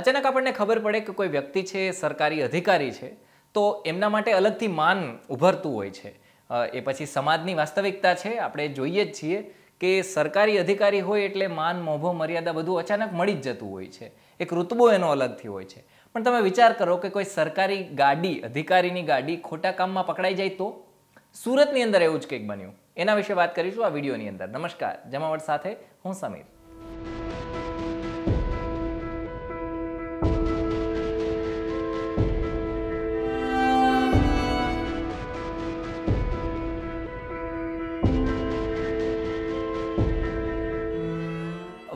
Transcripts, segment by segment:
અચાનક આપણને ખબર પડે કે કોઈ વ્યક્તિ છે સરકારી અધિકારી છે તો એમના માટે અલગથી માન ઉભરતું હોય છે એ પછી સમાજની વાસ્તવિકતા છે આપણે જોઈએ જ છીએ કે સરકારી અધિકારી હોય એટલે માન મોભો મર્યાદા બધું અચાનક મળી જ જતું હોય છે એક રૂતબો એનો અલગથી હોય છે પણ તમે વિચાર કરો કે કોઈ સરકારી ગાડી અધિકારીની ગાડી ખોટા કામમાં પકડાઈ જાય તો સુરતની અંદર એવું જ કંઈક બન્યું એના વિશે વાત કરીશું આ વિડીયોની અંદર નમસ્કાર જમાવટ સાથે હું સમીર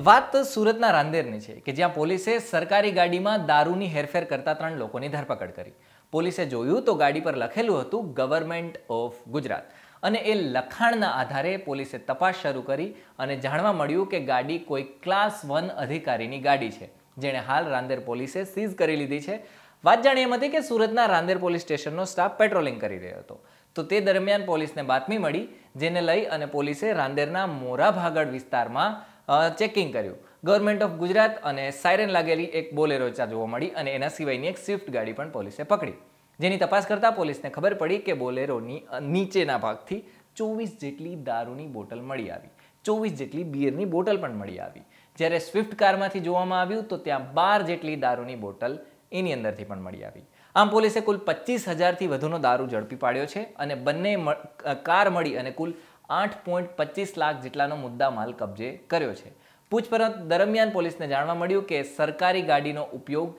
વાત સુરતના રાંદેરની છે કે જ્યાં પોલીસે સરકારી ગાડીમાં દારૂની હેરફેર કરતા ત્રણ લોકોની ધરપકડ કરી પોલીસે જોયું તો ગાડી પર લખેલું હતું ગવર્મેન્ટ ઓફ ગુજરાત અને એ લખાણના આધારે પોલીસે તપાસ શરૂ કરી અને જાણવા મળ્યું કે ગાડી કોઈ ક્લાસ વન અધિકારીની ગાડી છે જેણે હાલ રાંદેર પોલીસે સીઝ કરી લીધી છે વાત જાણી એમ હતી કે સુરતના રાંદેર પોલીસ સ્ટેશનનો સ્ટાફ પેટ્રોલિંગ કરી રહ્યો હતો તો તે દરમિયાન પોલીસને બાતમી મળી જેને લઈ અને પોલીસે રાંદેરના મોરા વિસ્તારમાં ચેકિંગ કર્યું ગવર્મેન્ટ ઓફ ગુજરાત અને સાયરન લાગેલી એક બોલેરો ચા જોવા મળી અને એના સિવાયની એક સ્વિફ્ટ ગાડી પણ પોલીસે પકડી જેની તપાસ કરતા પોલીસને ખબર પડી કે બોલેરોની નીચેના ભાગથી ચોવીસ જેટલી દારૂની બોટલ મળી આવી ચોવીસ જેટલી બિયરની બોટલ પણ મળી આવી જ્યારે સ્વિફ્ટ કારમાંથી જોવામાં આવ્યું તો ત્યાં બાર જેટલી દારૂની બોટલ એની અંદરથી પણ મળી આવી આમ પોલીસે કુલ પચીસ હજારથી વધુનો દારૂ ઝડપી પાડ્યો છે અને બંને કાર મળી અને કુલ આઠ પોઈન્ટ પચીસ લાખ જેટલાનો મુદ્દામાલ કબજે કર્યો છે પૂછપરછ દરમિયાન પોલીસને જાણવા મળ્યું કે સરકારી ગાડીનો ઉપયોગ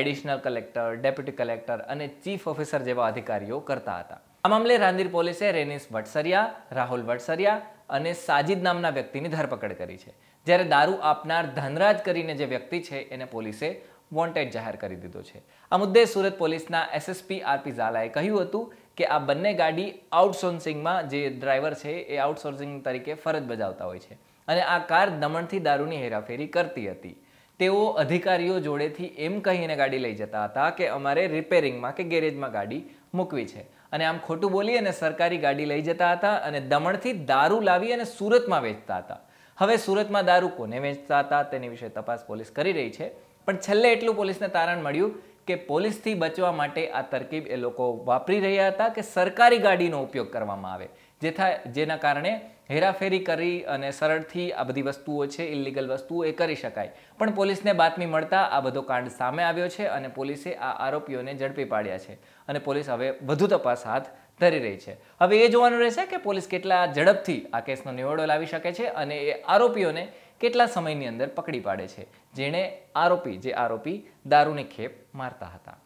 એડિશનલ કલેક્ટર ડેપ્યુટી કલેક્ટર અને ચીફ ઓફિસર જેવા અધિકારીઓ કરતા હતા આ મામલે રાંદીર પોલીસે રેનિસ વટસરિયા રાહુલ વટસરિયા અને સાજિદ નામના વ્યક્તિની ધરપકડ કરી છે જ્યારે દારૂ આપનાર ધનરાજ કરીને જે વ્યક્તિ છે એને પોલીસે વોન્ટેડ જાહેર કરી દીધો છે આ મુદ્દે સુરત પોલીસના એસએસપી આરપી ઝાલાએ કહ્યું હતું કે આ બંને ગાડી આઉટસોર્સિંગમાં જે ડ્રાઈવર છે એ આઉટસોર્સિંગ તરીકે ફરજ બજાવતા હોય છે અને આ કાર દમણથી દારૂની હેરાફેરી કરતી હતી તેઓ અધિકારીઓ જોડેથી એમ કહીને ગાડી લઈ જતા હતા કે અમારે રિપેરિંગમાં કે ગેરેજમાં ગાડી મૂકવી છે અને આમ ખોટું બોલી અને સરકારી ગાડી લઈ જતા હતા અને દમણથી દારૂ લાવી અને સુરતમાં વેચતા હતા હવે સુરતમાં દારૂ કોને વેચતા હતા તેની વિશે તપાસ પોલીસ કરી રહી છે પણ છેલ્લે એટલું પોલીસને તારણ મળ્યું કે પોલીસથી બચવા માટે આ તરકીબ એ લોકો વાપરી રહ્યા હતા કે સરકારી ગાડીનો ઉપયોગ કરવામાં આવે જેથા જેના કારણે હેરાફેરી કરી અને સરળથી આ બધી વસ્તુઓ છે ઇલીગલ વસ્તુઓ એ કરી શકાય પણ પોલીસને બાતમી મળતા આ બધો કાંડ સામે આવ્યો છે અને પોલીસે આ આરોપીઓને ઝડપી પાડ્યા છે અને પોલીસ હવે વધુ તપાસ હાથ ધરી રહી છે હવે એ જોવાનું રહેશે કે પોલીસ કેટલા ઝડપથી આ કેસનો નિવેડો લાવી શકે છે અને એ આરોપીઓને કેટલા સમયની અંદર પકડી પાડે છે જેણે આરોપી જે આરોપી દારૂની ખેપ મારતા હતા